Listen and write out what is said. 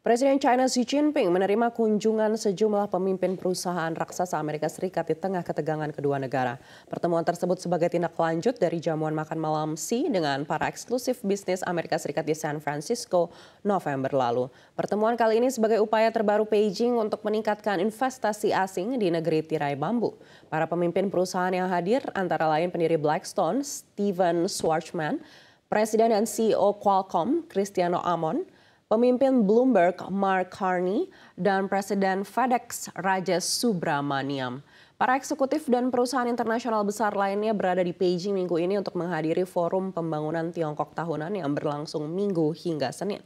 Presiden China Xi Jinping menerima kunjungan sejumlah pemimpin perusahaan raksasa Amerika Serikat di tengah ketegangan kedua negara. Pertemuan tersebut sebagai tindak lanjut dari jamuan makan malam Xi dengan para eksklusif bisnis Amerika Serikat di San Francisco November lalu. Pertemuan kali ini sebagai upaya terbaru Beijing untuk meningkatkan investasi asing di negeri tirai bambu. Para pemimpin perusahaan yang hadir antara lain pendiri Blackstone, Steven Schwarzman, Presiden dan CEO Qualcomm, Cristiano Amon, Pemimpin Bloomberg Mark Carney dan Presiden FedEx Raja Subramaniam. Para eksekutif dan perusahaan internasional besar lainnya berada di Beijing minggu ini untuk menghadiri forum pembangunan Tiongkok tahunan yang berlangsung minggu hingga Senin.